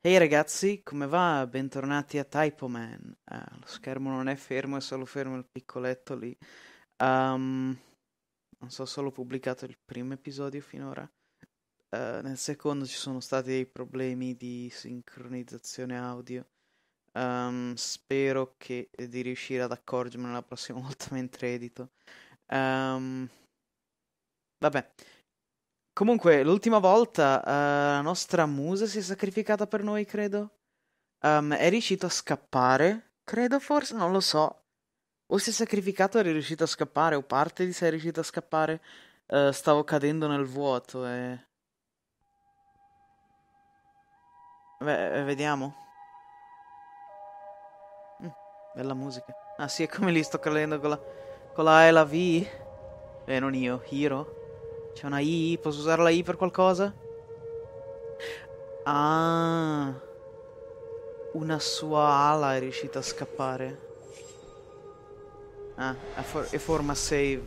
Ehi hey ragazzi, come va? Bentornati a Typo Man. Eh, lo schermo non è fermo, è solo fermo il piccoletto lì. Um, non so solo pubblicato il primo episodio finora. Uh, nel secondo ci sono stati dei problemi di sincronizzazione audio. Um, spero che, eh, di riuscire ad accorgermene la prossima volta mentre edito. Um, vabbè, Comunque, l'ultima volta eh, la nostra musa si è sacrificata per noi, credo. Um, è riuscito a scappare, credo forse, non lo so. O si è sacrificato ed è riuscito a scappare, o parte di se è riuscito a scappare. Uh, stavo cadendo nel vuoto e... Beh, eh, vediamo. Mm, bella musica. Ah sì, è come lì sto cadendo con la... Con la E la V. Eh, non io, Hiro. C'è una I, posso usare la I per qualcosa? Ah, una sua ala è riuscita a scappare. Ah, è, for è forma save.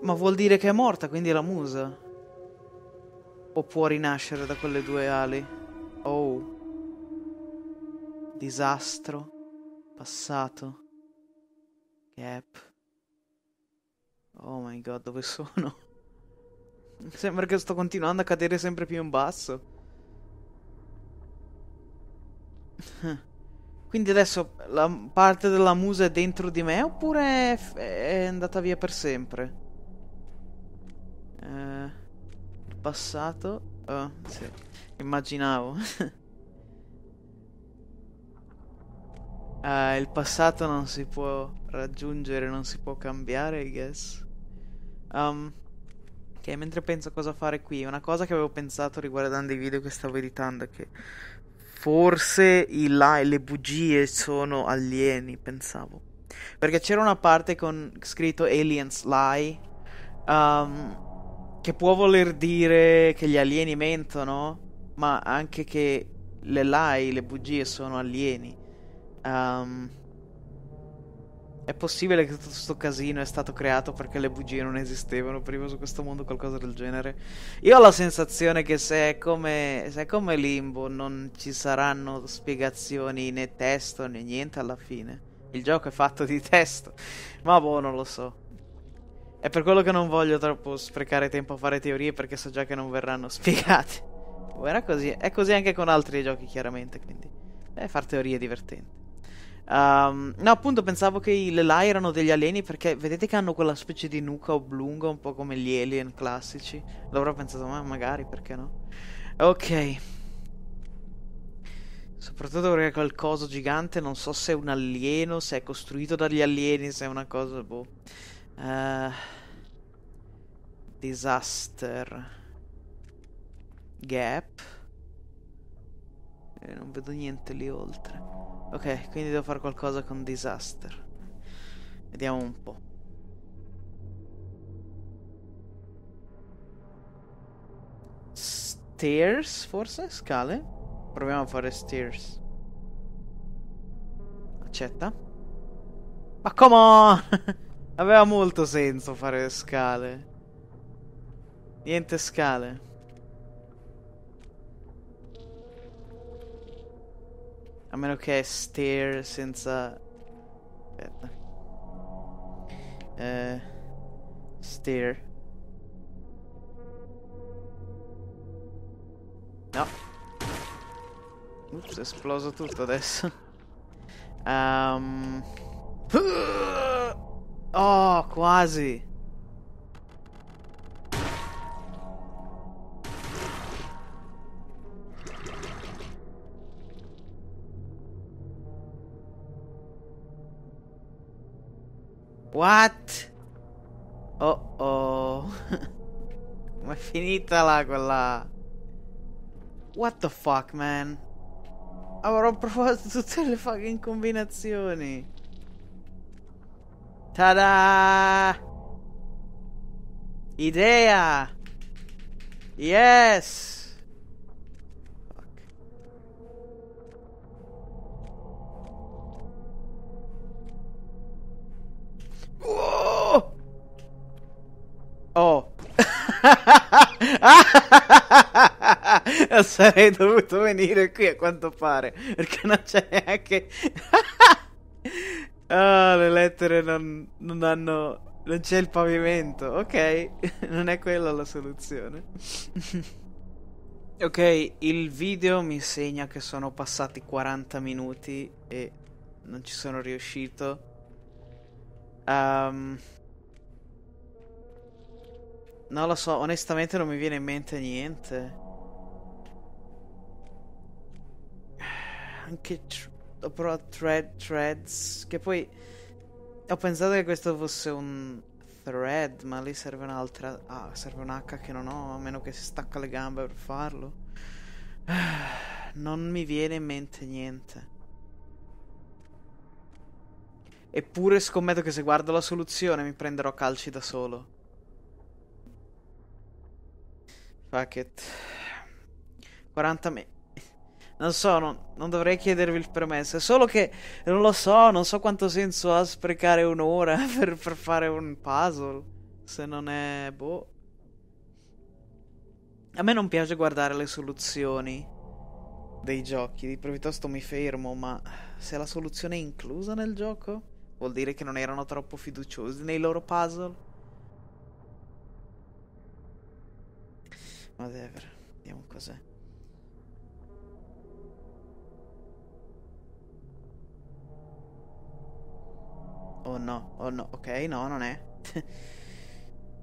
Ma vuol dire che è morta, quindi è la musa. O può rinascere da quelle due ali. Oh. Disastro. Passato. Gap. Oh my god, dove sono? Sembra che sto continuando a cadere sempre più in basso. Quindi adesso la parte della musa è dentro di me oppure è andata via per sempre? Eh, il passato... Oh, sì. Immaginavo. eh, il passato non si può raggiungere, non si può cambiare, I guess. Um, ok, mentre penso cosa fare qui, una cosa che avevo pensato riguardando i video che stavo editando è che forse i la- le bugie sono alieni, pensavo. Perché c'era una parte con scritto aliens lie, um, che può voler dire che gli alieni mentono, ma anche che le lie, le bugie sono alieni. Um, è possibile che tutto questo casino è stato creato perché le bugie non esistevano prima su questo mondo, o qualcosa del genere? Io ho la sensazione che se è come, se è come Limbo non ci saranno spiegazioni né testo né niente alla fine. Il gioco è fatto di testo, ma boh, non lo so. È per quello che non voglio troppo sprecare tempo a fare teorie perché so già che non verranno spiegate. Boh, era così. È così anche con altri giochi, chiaramente, quindi. Beh, far teorie è divertente. Um, no, appunto pensavo che i Lelai erano degli alieni perché vedete che hanno quella specie di nuca oblunga, un po' come gli alien classici. Allora ho pensato, ma magari, perché no? Ok. Soprattutto perché quel coso gigante, non so se è un alieno, se è costruito dagli alieni, se è una cosa, boh. Uh, disaster. Gap. E eh, non vedo niente lì oltre. Ok, quindi devo fare qualcosa con disaster. Vediamo un po'. Stairs, forse? Scale? Proviamo a fare stairs. Accetta. Ma come on! Aveva molto senso fare scale. Niente scale. A meno che è stare senza... Aspetta. Eh... Stare. No. Ups, è esploso tutto adesso. Um... Oh, quasi. What? Oh oh. Ma è finita là quella... What the fuck, man? Avrò provato tutte le fucking combinazioni. Tada! Idea! Yes! Oh! oh. Sarei dovuto venire qui a quanto pare, perché non c'è neanche... Ah, oh, le lettere non, non hanno... Non c'è il pavimento, ok. non è quella la soluzione. ok, il video mi segna che sono passati 40 minuti e non ci sono riuscito. Um, non lo so, onestamente non mi viene in mente niente. Anche tr- ho provato thread, threads, che poi ho pensato che questo fosse un thread, ma lì serve un'altra... Ah, serve un H che non ho, a meno che si stacca le gambe per farlo. Non mi viene in mente niente. Eppure scommetto che se guardo la soluzione mi prenderò calci da solo. Fuck it. 40 me... Non so, non, non, dovrei chiedervi il permesso. È solo che non lo so, non so quanto senso ha sprecare un'ora per, per fare un puzzle. Se non è... boh. A me non piace guardare le soluzioni dei giochi. Di piuttosto mi fermo, ma se la soluzione è inclusa nel gioco? Vuol dire che non erano troppo fiduciosi nei loro puzzle? Whatever, vediamo cos'è. Oh no, oh no, ok, no, non è.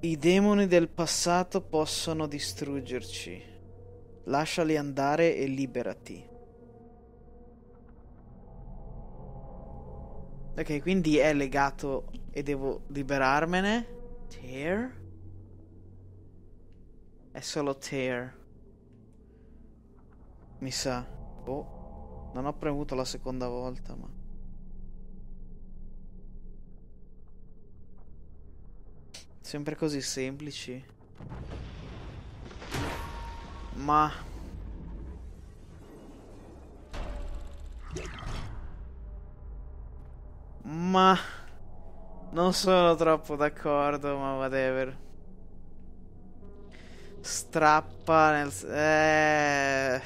I demoni del passato possono distruggerci. Lasciali andare e liberati. Ok, quindi è legato e devo liberarmene. Tear? È solo tear. Mi sa. Boh. Non ho premuto la seconda volta, ma... Sempre così semplici. Ma... Ma... Non sono troppo d'accordo, ma whatever. Strappa nel... Eh...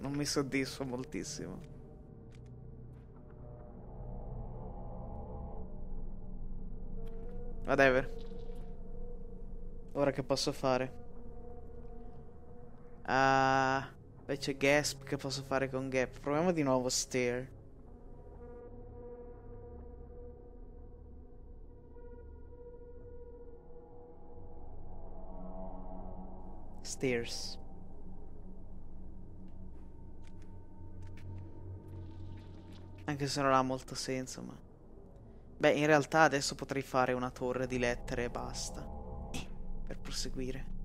Non mi soddisfa moltissimo. Whatever. Ora che posso fare? Ah... Uh, invece Gasp che posso fare con Gap. Proviamo di nuovo Stare. stairs. Anche se non ha molto senso, ma... Beh, in realtà adesso potrei fare una torre di lettere e basta. Eh, per proseguire.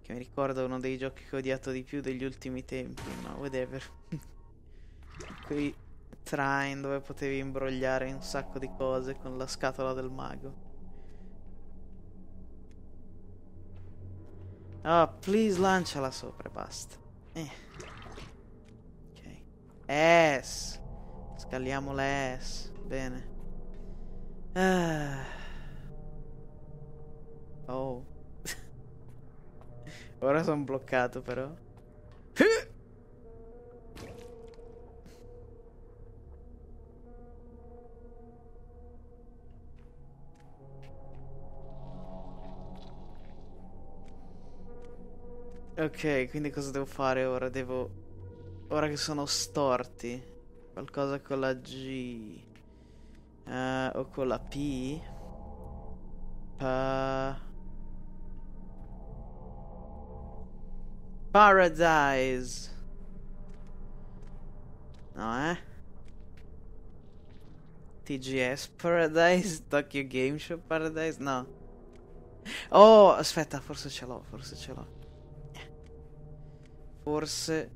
Che mi ricordo uno dei giochi che ho odiato di più degli ultimi tempi, ma whatever. quei train dove potevi imbrogliare un sacco di cose con la scatola del mago. Ah, oh, please lanciala sopra, e basta. Eh. Ok. S. Scaliamo la S. Bene. Ah. Oh. Ora sono bloccato però. Ok, quindi cosa devo fare ora? Devo... Ora che sono storti. Qualcosa con la G. Uh, o con la P. Pa... Paradise. No, eh? TGS Paradise, Tokyo Game Show Paradise, no. Oh, aspetta, forse ce l'ho, forse ce l'ho. Forse...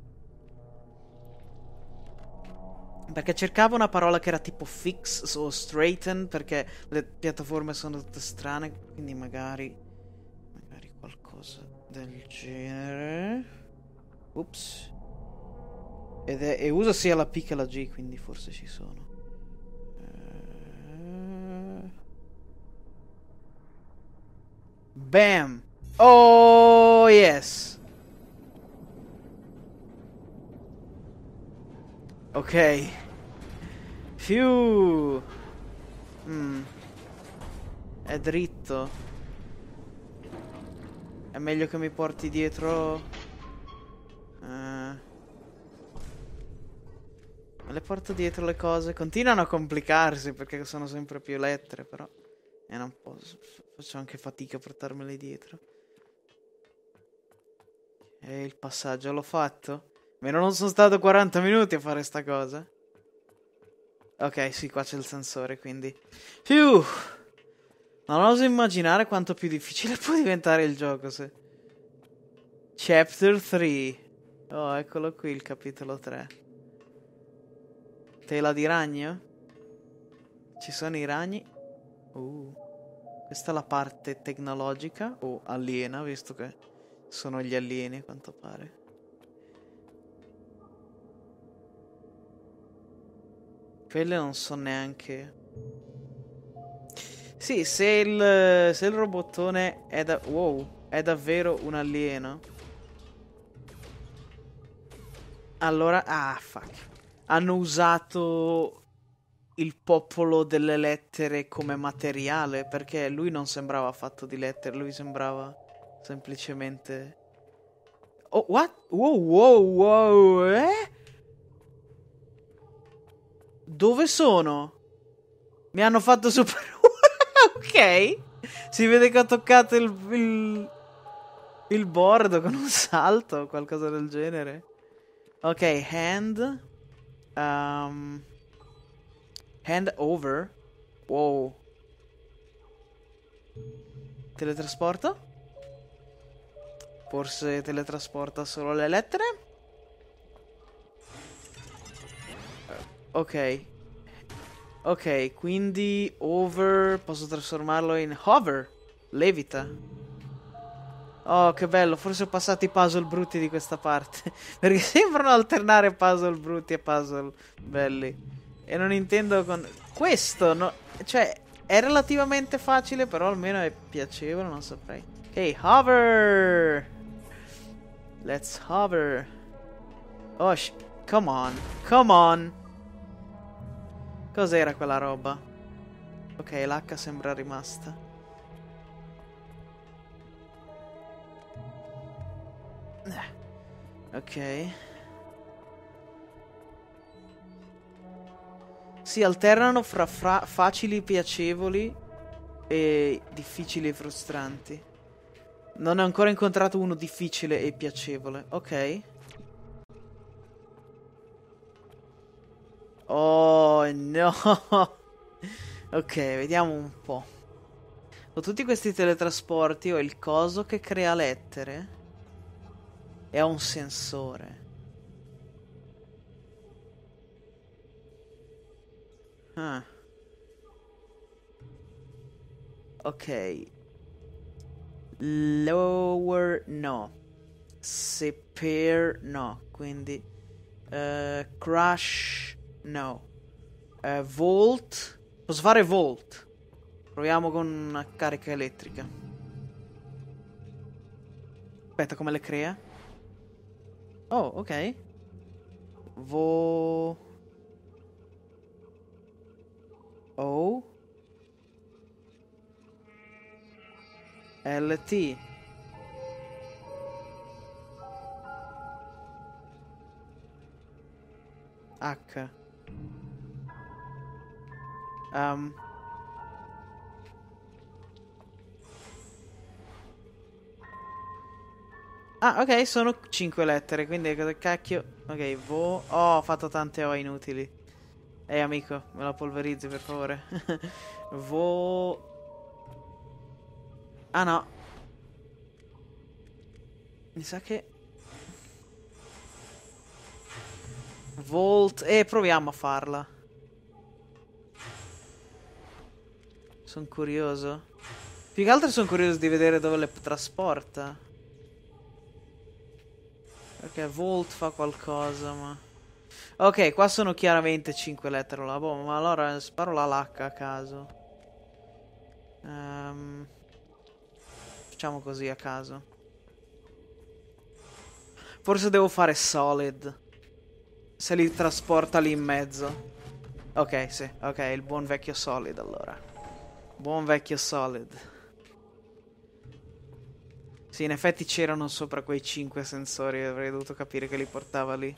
Perché cercavo una parola che era tipo fix o straighten, perché le piattaforme sono tutte strane, quindi magari... Magari qualcosa del genere... Ups. Ed è, e uso sia la P che la G, quindi forse ci sono. Eh. Bam! Oh yes! Ok. Fiu. Mm. È dritto. È meglio che mi porti dietro... Uh. Le porto dietro le cose. Continuano a complicarsi perché sono sempre più lettere, però... E non posso... Faccio anche fatica a portarmele dietro. E il passaggio l'ho fatto? Meno non sono stato 40 minuti a fare sta cosa. Ok, sì, qua c'è il sensore, quindi... Più! Non oso immaginare quanto più difficile può diventare il gioco se... Chapter 3. Oh, eccolo qui il capitolo 3. Tela di ragno? Ci sono i ragni? Uh. Questa è la parte tecnologica o oh, aliena, visto che sono gli alieni a quanto pare. Quelle non so neanche. Sì, se il, se il robottone è, da, wow, è davvero un alieno. Allora, ah, fuck. Hanno usato il popolo delle lettere come materiale perché lui non sembrava fatto di lettere, lui sembrava semplicemente... Oh, what? Wow, wow, wow, eh? Dove sono? Mi hanno fatto super... ok. Si vede che ho toccato il, il, il bordo con un salto o qualcosa del genere. Ok, hand. Um, hand over. Wow. Teletrasporta? Forse teletrasporta solo le lettere? Ok. Ok, quindi over posso trasformarlo in hover. Levita. Oh, che bello, forse ho passato i puzzle brutti di questa parte. Perché sembrano alternare puzzle brutti e puzzle belli. E non intendo con... Questo, no... cioè, è relativamente facile, però almeno è piacevole, non saprei. Ok, hover! Let's hover. Oh, come on, come on! Cos'era quella roba? Ok, l'H sembra rimasta. Eh, ok. Si alternano fra, fra facili e piacevoli e difficili e frustranti. Non ho ancora incontrato uno difficile e piacevole. Ok. Oh no! ok, vediamo un po'. Ho tutti questi teletrasporti, ho il coso che crea lettere e ho un sensore. Ah. Ok. Lower no. Seper no, quindi uh, eh, crush No. Eh, volt. Posso fare volt. Proviamo con una carica elettrica. Aspetta, come le crea? Oh, ok. Vo... O... LT. H. Um, ah, ok, sono 5 lettere, quindi cosa cacchio... Ok, vo... Oh, ho fatto tante O inutili. Ehi, amico, me la polverizzi, per favore. vo... Ah, no. Mi sa che... Volt... Eh, proviamo a farla. Sono curioso. Più che altro sono curioso di vedere dove le trasporta. Perché Volt fa qualcosa, ma... Ok, qua sono chiaramente 5 lettere la bomba, ma allora sparo la lacca a caso. Um... facciamo così a caso. Forse devo fare solid. Se li trasporta lì in mezzo. Ok, sì, ok, il buon vecchio solid allora. Buon vecchio Solid. Sì, in effetti c'erano sopra quei 5 sensori, avrei dovuto capire che li portava lì.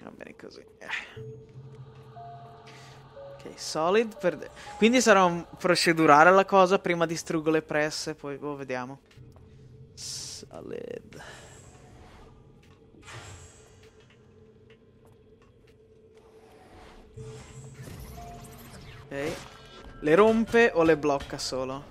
Va bene così. Eh. Ok, Solid per... Quindi sarà un procedurale la cosa, prima distruggo le presse, poi oh, vediamo. Solid... Ok. Le rompe o le blocca solo?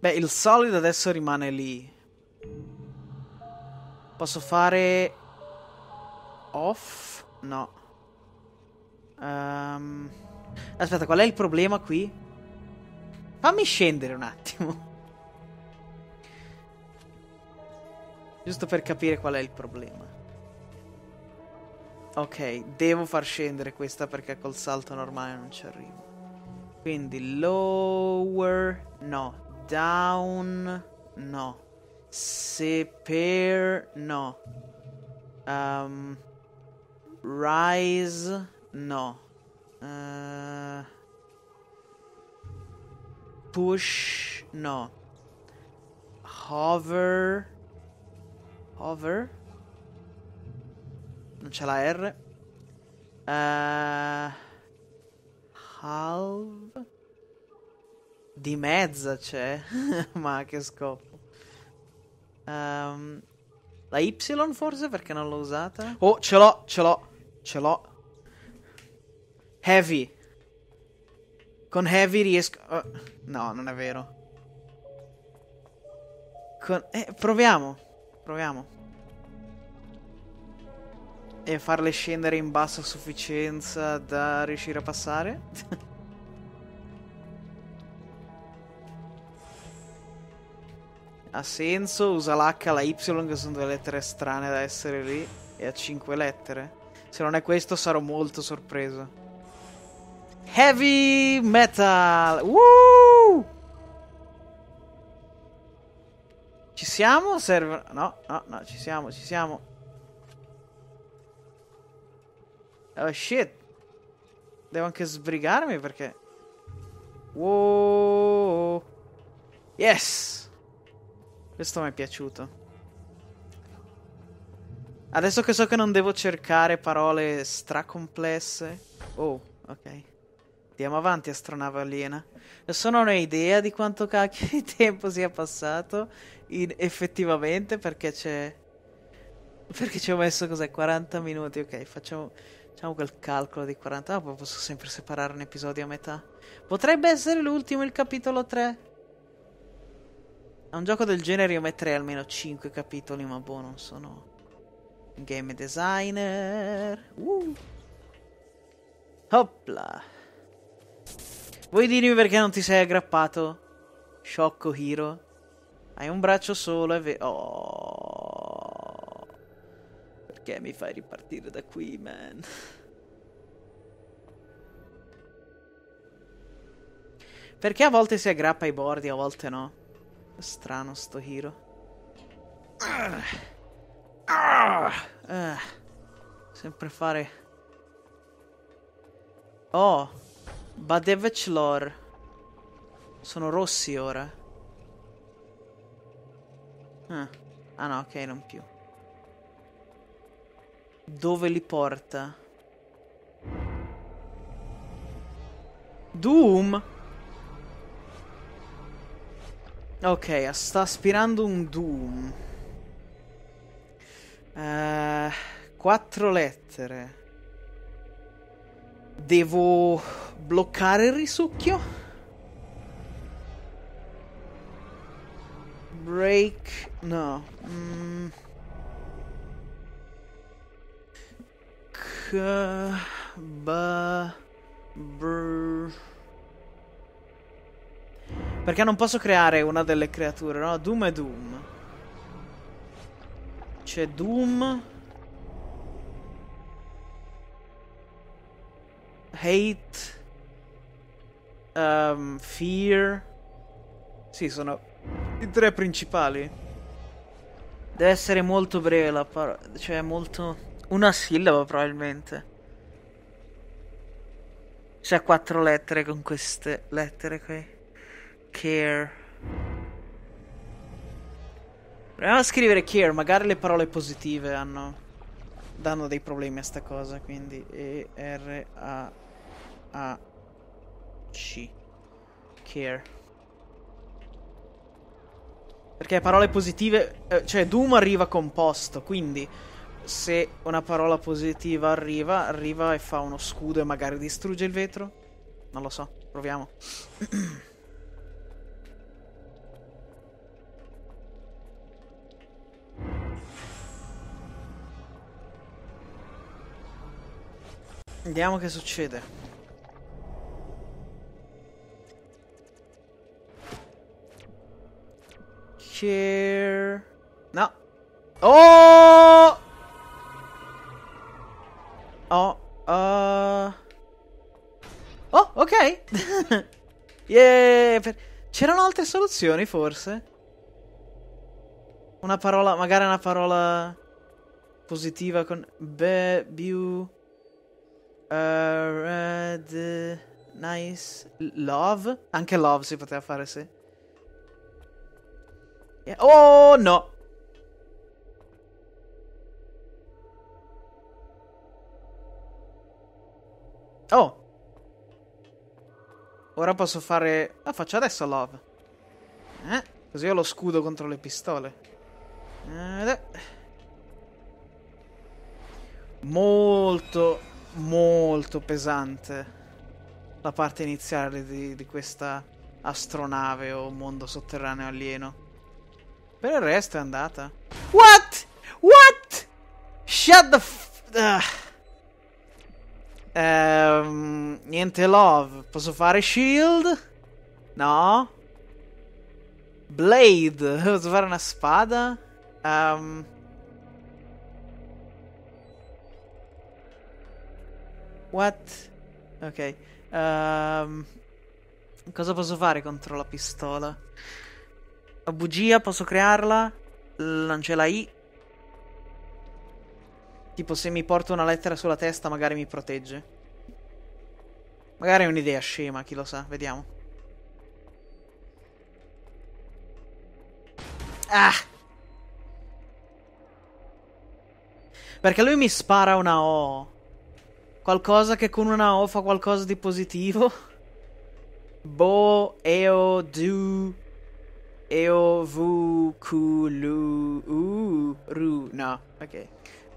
Beh, il solido adesso rimane lì. Posso fare... Off? No. Um... Aspetta, qual è il problema qui? Fammi scendere un attimo. Giusto per capire qual è il problema. Ok, devo far scendere questa perché col salto normale non ci arrivo. Quindi lower, no. Down, no. Seper, no. Um, rise, no. Uh, push, no. Hover, no. Over. Non c'è la R. Uh, eh, halve. Di mezza c'è. Ma che scopo. Um, la Y forse perché non l'ho usata? Oh, ce l'ho, ce l'ho, ce l'ho. Heavy. Con heavy riesco... Uh, no, non è vero. Con... Eh, proviamo. Proviamo. E farle scendere in basso a sufficienza da riuscire a passare? ha senso, usa l'H, la Y che sono due lettere strane da essere lì e ha 5 lettere. Se non è questo sarò molto sorpreso. Heavy metal! Woo! Ci siamo? Serve... No, no, no, ci siamo, ci siamo. Oh shit. Devo anche sbrigarmi perché... Wow. Yes. Questo mi è piaciuto. Adesso che so che non devo cercare parole stracomplesse... Oh, ok. Andiamo avanti, astronave aliena. Adesso non ho idea di quanto cacchio di tempo sia passato in... effettivamente perché c'è... Perché ci ho messo cos'è? 40 minuti, ok, facciamo... Diciamo quel calcolo di 40... Ah, posso sempre separare un episodio a metà. Potrebbe essere l'ultimo, il capitolo 3. A un gioco del genere io metterei almeno 5 capitoli, ma boh, non sono... Game designer. Uh. Hopla. Vuoi dirmi perché non ti sei aggrappato? Sciocco Hiro. Hai un braccio solo e... Ve- oh perché mi fai ripartire da qui, man? Perché a volte si aggrappa ai bordi, a volte no? strano sto hero. Eh, sempre fare... Oh! Badevechlor. Sono rossi ora. Ah. ah no, ok, non più. Dove li porta? Doom? Ok, sta aspirando un Doom. Uh, quattro lettere. Devo bloccare il risucchio? Break... No. Mm. K Perché non posso creare una delle creature, no? Doom e Doom. C'è Doom. Hate. Um, fear. Sì, sono i tre principali. Deve essere molto breve la parola. Cioè, molto... Una sillaba probabilmente. C'è quattro lettere con queste lettere qui. Care. Proviamo a scrivere care, magari le parole positive hanno... Danno dei problemi a sta cosa, quindi E-R-A-A-C. Care. Perché parole positive... Eh, cioè, Doom arriva composto, quindi se una parola positiva arriva, arriva e fa uno scudo e magari distrugge il vetro? Non lo so, proviamo. Vediamo che succede. Cheer. No. Oh! Oh, uh... oh ok. yeah, C'erano altre soluzioni forse? Una parola, magari una parola positiva con... Be, biu... Uh, red, nice, love? Anche love si poteva fare, sì. Yeah. Oh no! Oh! Ora posso fare... La ah, faccio adesso Love. Eh? Così ho lo scudo contro le pistole. Eh. Molto, molto pesante la parte iniziale di, di questa astronave o mondo sotterraneo alieno. Per il resto è andata. What? What? Shut the f... Uh. Ehm, niente love. Posso fare shield? No. Blade. Posso fare una spada? Ehm... What? Ok. Um, cosa posso fare contro la pistola? La bugia, posso crearla? L- non c'è la I. Tipo se mi porto una lettera sulla testa magari mi protegge. Magari è un'idea scema, chi lo sa, vediamo. Ah! Perché lui mi spara una O. Qualcosa che con una O fa qualcosa di positivo. Bo, eo, du, eo, vu, cu, lu, u, ru. No, ok.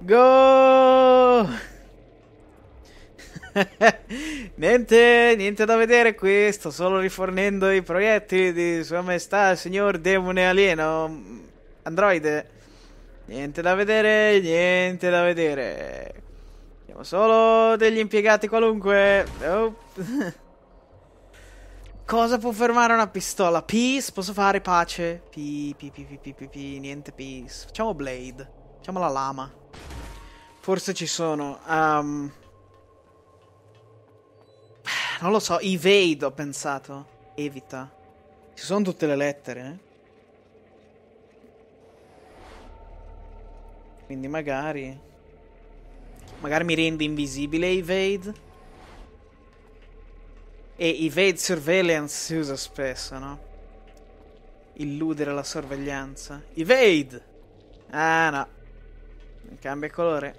Go! niente, niente da vedere qui, sto solo rifornendo i proiettili di Sua Maestà, signor demone alieno, mm, androide. Niente da vedere, niente da vedere. Siamo solo degli impiegati qualunque. Oh. Cosa può fermare una pistola? Peace, posso fare pace? Pi, pi, pi, pi, pi, pi, pi. niente peace. Facciamo Blade. Facciamo la lama. Forse ci sono. Um... Non lo so, evade ho pensato. Evita. Ci sono tutte le lettere. Eh? Quindi magari... Magari mi rende invisibile evade. E evade surveillance si usa spesso, no? Illudere la sorveglianza. Evade! Ah no. Cambia colore.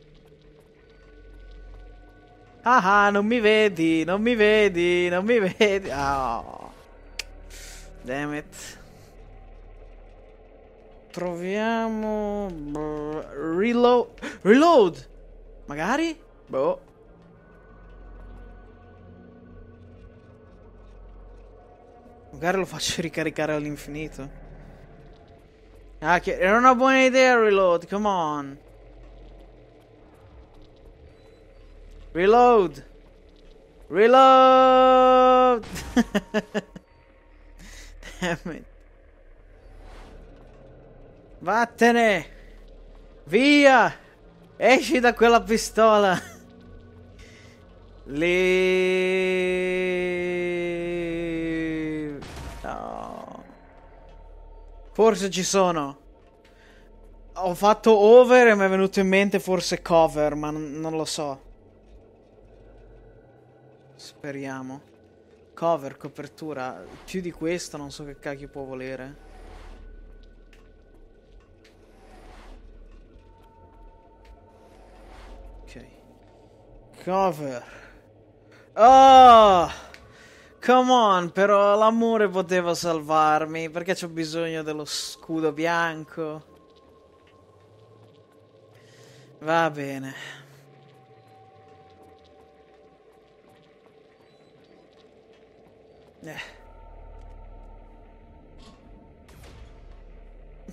ah, ah, non mi vedi, non mi vedi, non mi vedi. Ah, oh. Damn it. Troviamo... Reload. Reload! Magari? Boh. Magari lo faccio ricaricare all'infinito. Ah, che era una buona idea, reload, come on. Reload. Reload. Damn it. Vattene. Via. Esci da quella pistola. Lì. Forse ci sono. Ho fatto over e mi è venuto in mente forse cover, ma non lo so. Speriamo. Cover, copertura. Più di questo non so che cacchio può volere. Ok. Cover. Oh! Come on, però l'amore poteva salvarmi. Perché c'ho bisogno dello scudo bianco? Va bene. Eh.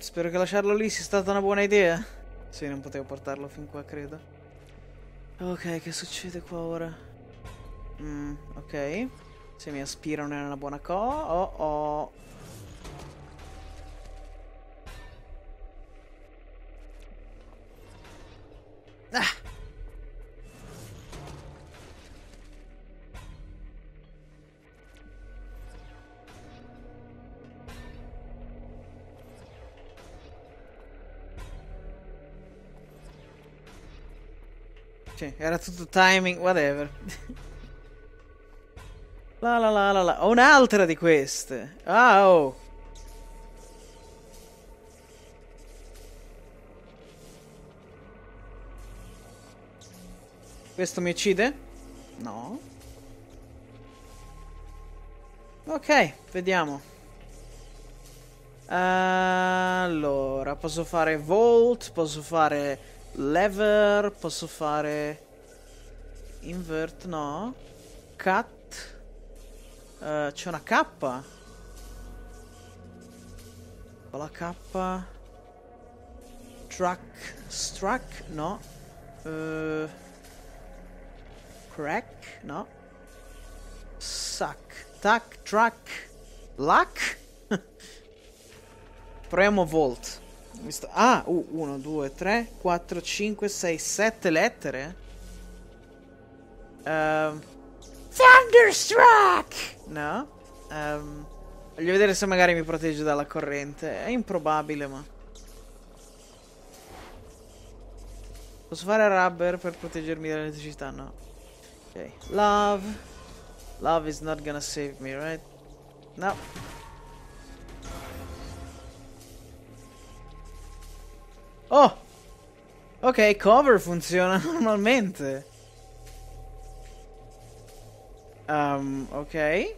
Spero che lasciarlo lì sia stata una buona idea. Sì, non potevo portarlo fin qua, credo. Ok, che succede qua ora? Mm, ok. Se mi aspirano è una buona cosa. Oh ah! oh. era tutto timing, whatever. La la la la la. Ho un'altra di queste. Ah, oh. Questo mi uccide? No. Ok, vediamo. Allora, posso fare Volt, posso fare Lever, posso fare... Invert, no. Cut. Eh, c'è una K. La K. Truck. Struck? No. Uh, crack? No. Suck. Tac. Truck. Luck? Premo Volt. Ah, 1, 2, 3, 4, 5, 6, 7 lettere? Ehm... Uh, Thunderstruck! No. Um, voglio vedere se magari mi protegge dalla corrente. È improbabile, ma... Posso fare rubber per proteggermi dall'elettricità? No. Ok. Love. Love is not gonna save me, right? No. Oh! Ok, cover funziona normalmente. Um, ok.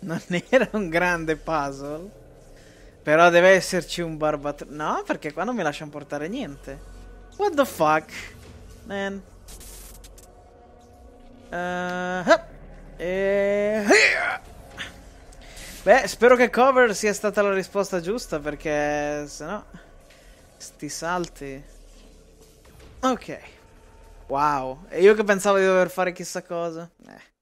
non era un grande puzzle. Però deve esserci un barbatro... No, perché qua non mi lasciano portare niente. What the fuck? Man. Uh, e... Eh. Beh, spero che cover sia stata la risposta giusta perché se no... Sti salti. Ok. Wow, e io che pensavo di dover fare chissà cosa. Eh.